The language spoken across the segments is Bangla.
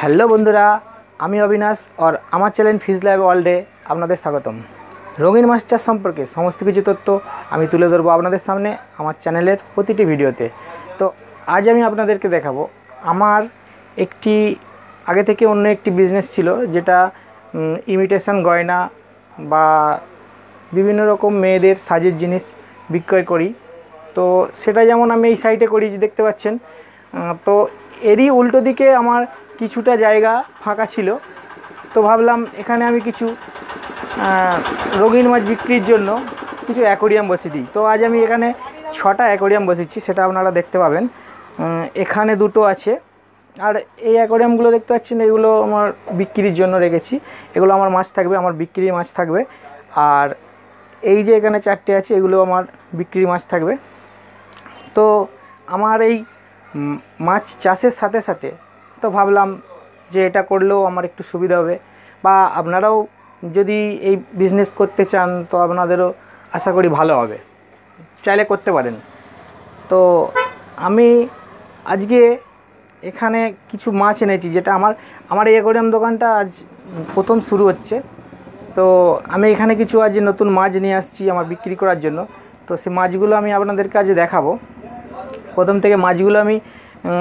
হ্যালো বন্ধুরা আমি অবিনাশ আর আমার চ্যানেল ফিজ লাইভ ওয়ার্ল্ডে আপনাদের স্বাগতম রঙিন মাছ চাষ সম্পর্কে সমস্ত কিছু তথ্য আমি তুলে ধরবো আপনাদের সামনে আমার চ্যানেলের প্রতিটি ভিডিওতে তো আজ আমি আপনাদেরকে দেখাবো আমার একটি আগে থেকে অন্য একটি বিজনেস ছিল যেটা ইমিটেশন গয়না বা বিভিন্ন রকম মেয়েদের সাজের জিনিস বিক্রয় করি তো সেটা যেমন আমি এই সাইটে করি দেখতে পাচ্ছেন তো এরই উল্টো দিকে আমার কিছুটা জায়গা ফাঁকা ছিল তো ভাবলাম এখানে আমি কিছু রঙিন মাছ বিক্রির জন্য কিছু অ্যাকোরিয়াম বসে দিই তো আজ আমি এখানে ছটা অ্যাকোরিয়াম বসেছি সেটা আপনারা দেখতে পাবেন এখানে দুটো আছে আর এই অ্যাকোরিয়ামগুলো দেখতে পাচ্ছেন এগুলো আমার বিক্রির জন্য রেখেছি এগুলো আমার মাছ থাকবে আমার বিক্রির মাছ থাকবে আর এই যে এখানে চারটে আছে এগুলো আমার বিক্রির মাছ থাকবে তো আমার এই মাছ চাষের সাথে সাথে তো ভাবলাম যে এটা করলেও আমার একটু সুবিধা হবে বা আপনারাও যদি এই বিজনেস করতে চান তো আপনাদেরও আশা করি ভালো হবে চাইলে করতে পারেন তো আমি আজকে এখানে কিছু মাছ এনেছি যেটা আমার আমার এই অ্যাকোরিয়াম দোকানটা আজ প্রথম শুরু হচ্ছে তো আমি এখানে কিছু আজ নতুন মাছ নিয়ে আসছি আমার বিক্রি করার জন্য তো সে মাছগুলো আমি আপনাদের কাছে দেখাবো প্রথম থেকে মাছগুলো আমি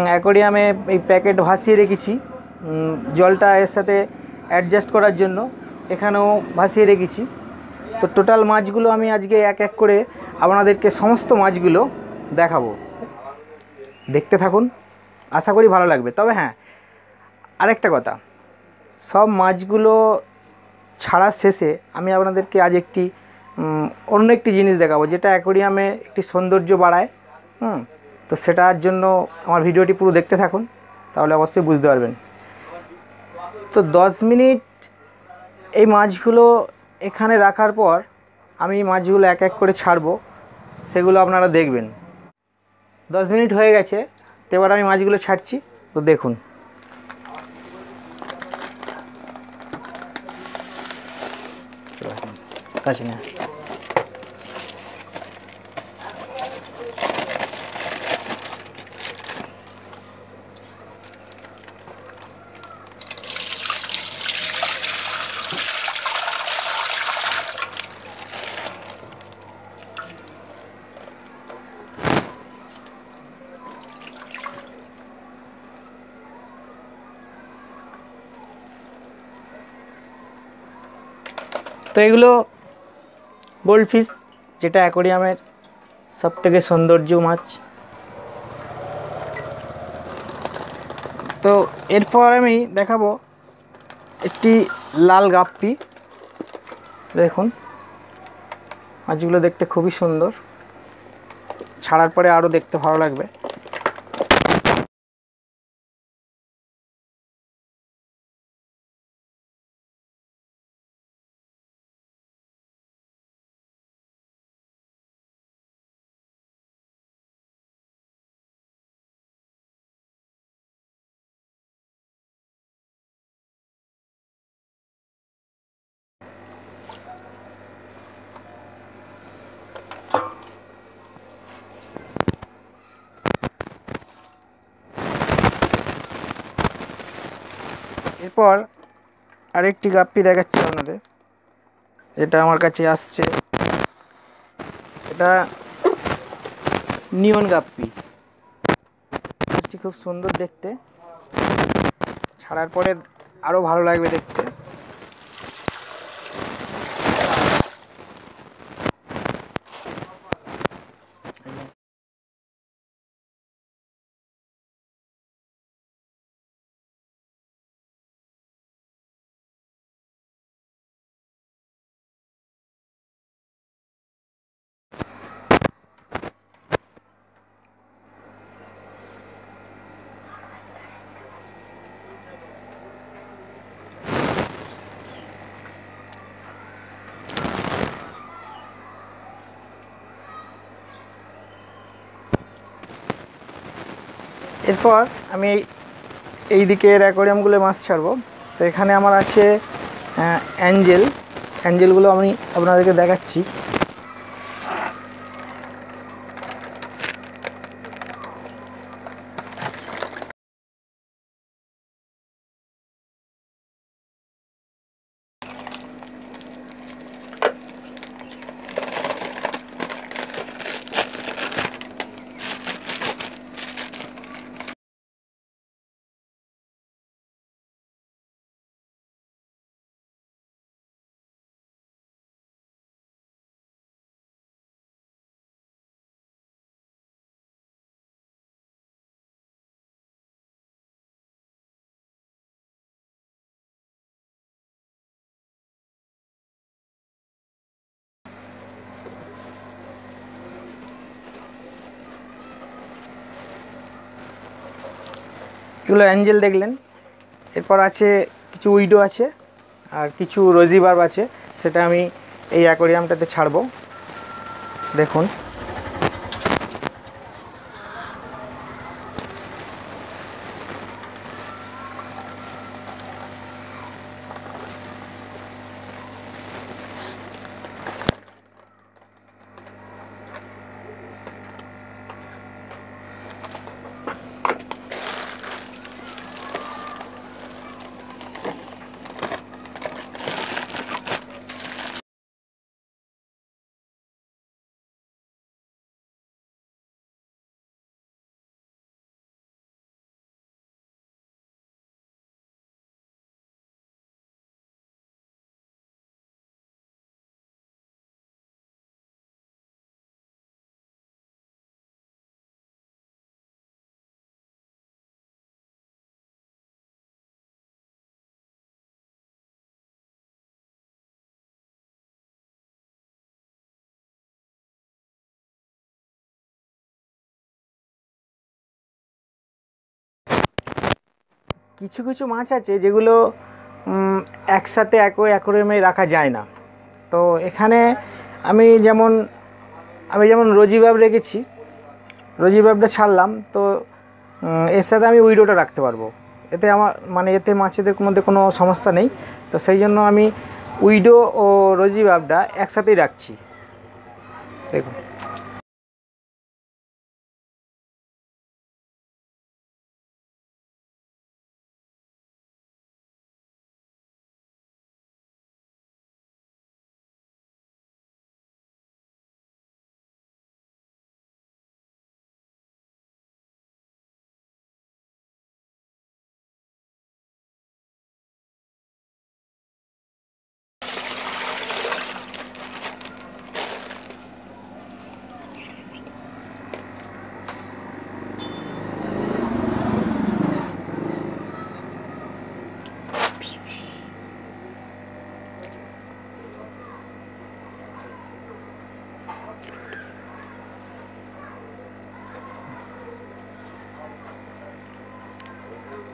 অ্যাকোরিয়ামে এই প্যাকেট ভাসিয়ে রেখেছি জলটা এর সাথে অ্যাডজাস্ট করার জন্য এখানেও ভাসিয়ে রেখেছি তো টোটাল মাছগুলো আমি আজকে এক এক করে আপনাদেরকে সমস্ত মাছগুলো দেখাবো দেখতে থাকুন আশা করি ভালো লাগবে তবে হ্যাঁ আরেকটা কথা সব মাছগুলো ছাড়ার শেষে আমি আপনাদেরকে আজ একটি অন্য একটি জিনিস দেখাবো যেটা অ্যাকোরিয়ামে একটি সৌন্দর্য বাড়ায় হুম তো সেটার জন্য আমার ভিডিওটি পুরো দেখতে থাকুন তাহলে অবশ্যই বুঝতে পারবেন তো দশ মিনিট এই মাছগুলো এখানে রাখার পর আমি মাছগুলো এক এক করে ছাড়বো সেগুলো আপনারা দেখবেন দশ মিনিট হয়ে গেছে তো এবার আমি মাছগুলো ছাড়ছি তো দেখুন কাছে না তো এগুলো গোল্ড ফিশ যেটা অ্যাকোরিয়ামের সবথেকে সৌন্দর্য মাছ তো এরপর আমি দেখাবো একটি লাল গাপ্পি দেখুন মাছগুলো দেখতে খুবই সুন্দর ছাড়ার পরে আরও দেখতে ভালো লাগবে এরপর আরেকটি গাপ্পি দেখাচ্ছি আপনাদের এটা আমার কাছে আসছে এটা নিয়ন গাপ্পি খুব সুন্দর দেখতে ছাড়ার পরে আরও ভালো লাগবে দেখতে এরপর আমি এই দিকের অ্যাকোরিয়ামগুলো মাছ ছাড়বো তো এখানে আমার আছে অ্যাঞ্জেল অ্যাঞ্জেলগুলো আমি আপনাদেরকে দেখাচ্ছি এগুলো অ্যাঞ্জেল দেখলেন এরপর আছে কিছু উইডো আছে আর কিছু রোজিবার্ব আছে সেটা আমি এই অ্যাকোরিয়ামটাতে ছাড়বো দেখুন কিছু কিছু মাছ আছে যেগুলো একসাথে একই অ্যাকোরিয়ামে রাখা যায় না তো এখানে আমি যেমন আমি যেমন রোজিবাব রেখেছি রোজিবাবটা ছাড়লাম তো এর সাথে আমি উইডোটা রাখতে পারবো এতে আমার মানে এতে মাছেদের মধ্যে কোনো সমস্যা নেই তো সেই জন্য আমি উইডো ও রোজিবাবটা একসাথেই রাখছি দেখুন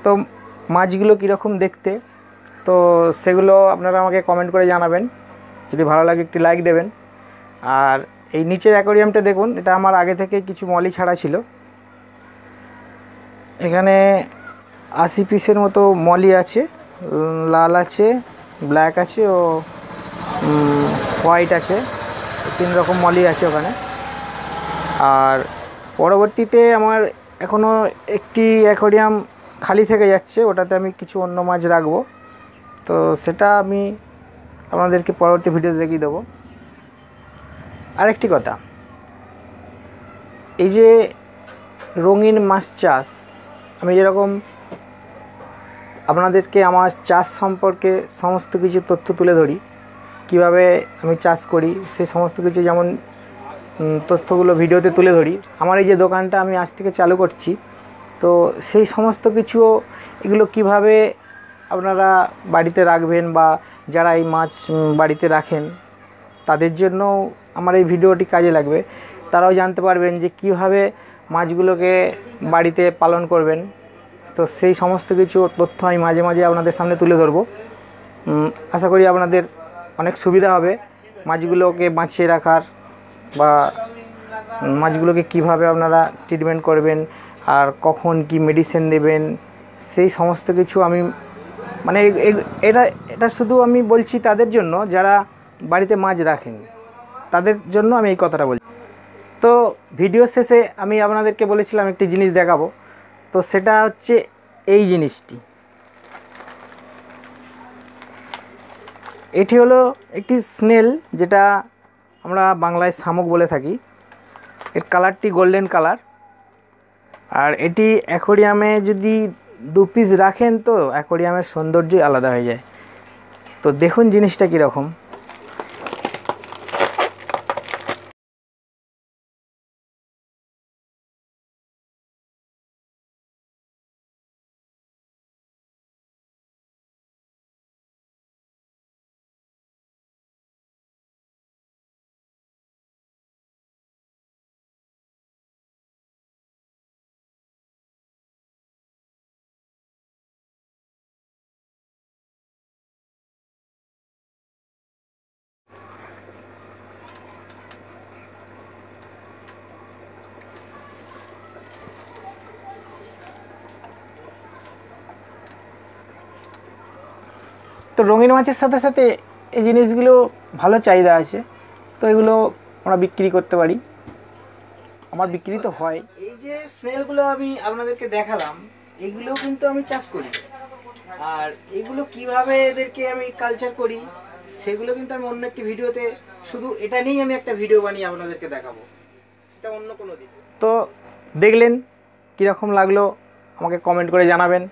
তো মাছগুলো কীরকম দেখতে তো সেগুলো আপনারা আমাকে কমেন্ট করে জানাবেন যদি ভালো লাগে একটি লাইক দেবেন আর এই নিচের অ্যাকোরিয়ামটা দেখুন এটা আমার আগে থেকে কিছু মলি ছাড়া ছিল এখানে আশি পিসের মতো মলি আছে লাল আছে ব্ল্যাক আছে ও হোয়াইট আছে তিন রকম মলি আছে ওখানে আর পরবর্তীতে আমার এখনও একটি অ্যাকোরিয়াম খালি থেকে যাচ্ছে ওটাতে আমি কিছু অন্য মাছ রাখবো তো সেটা আমি আপনাদেরকে পরবর্তী ভিডিওতে দেখিয়ে দেবো আরেকটি কথা এই যে রঙিন মাছ চাষ আমি যেরকম আপনাদেরকে আমার চাষ সম্পর্কে সমস্ত কিছু তথ্য তুলে ধরি কিভাবে আমি চাষ করি সেই সমস্ত কিছু যেমন তথ্যগুলো ভিডিওতে তুলে ধরি আমার এই যে দোকানটা আমি আজ থেকে চালু করছি তো সেই সমস্ত কিছুও এগুলো কিভাবে আপনারা বাড়িতে রাখবেন বা যারা এই মাছ বাড়িতে রাখেন তাদের জন্য আমার এই ভিডিওটি কাজে লাগবে তারাও জানতে পারবেন যে কিভাবে মাছগুলোকে বাড়িতে পালন করবেন তো সেই সমস্ত কিছু তথ্য আমি মাঝে মাঝে আপনাদের সামনে তুলে ধরব আশা করি আপনাদের অনেক সুবিধা হবে মাছগুলোকে বাঁচিয়ে রাখার বা মাছগুলোকে কিভাবে আপনারা ট্রিটমেন্ট করবেন আর কখন কি মেডিসিন দেবেন সেই সমস্ত কিছু আমি মানে এটা এটা শুধু আমি বলছি তাদের জন্য যারা বাড়িতে মাছ রাখেন তাদের জন্য আমি এই কথাটা বলছি তো ভিডিও শেষে আমি আপনাদেরকে বলেছিলাম একটি জিনিস দেখাবো তো সেটা হচ্ছে এই জিনিসটি এটি হলো একটি স্নেল যেটা আমরা বাংলায় শামুক বলে থাকি এর কালারটি গোল্ডেন কালার আর এটি অ্যাকোরিয়ামে যদি দু পিস রাখেন তো অ্যাকোরিয়ামের সৌন্দর্যই আলাদা হয়ে যায় তো দেখুন জিনিসটা কীরকম তো রঙিন মাছের সাথে সাথে এই জিনিসগুলো ভালো চাহিদা আছে তো এগুলো আমরা বিক্রি করতে পারি আমার বিক্রি তো হয় এই যে সেলগুলো আমি আপনাদেরকে দেখালাম এগুলো কিন্তু আমি চাষ করি আর এগুলো কিভাবে এদেরকে আমি কালচার করি সেগুলো কিন্তু আমি অন্য একটি ভিডিওতে শুধু এটা নিয়েই আমি একটা ভিডিও বানিয়ে আপনাদেরকে দেখাবো সেটা অন্য কোনো দিন তো দেখলেন কীরকম লাগলো আমাকে কমেন্ট করে জানাবেন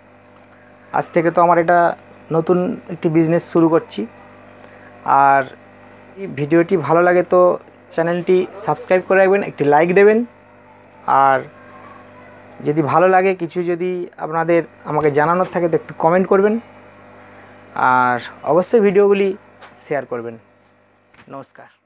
আজ থেকে তো আমার এটা নতুন একটি বিজনেস শুরু করছি আর ভিডিওটি ভালো লাগে তো চ্যানেলটি সাবস্ক্রাইব করে রাখবেন একটি লাইক দেবেন আর যদি ভালো লাগে কিছু যদি আপনাদের আমাকে জানানোর থাকে তো একটু কমেন্ট করবেন আর অবশ্যই ভিডিওগুলি শেয়ার করবেন নমস্কার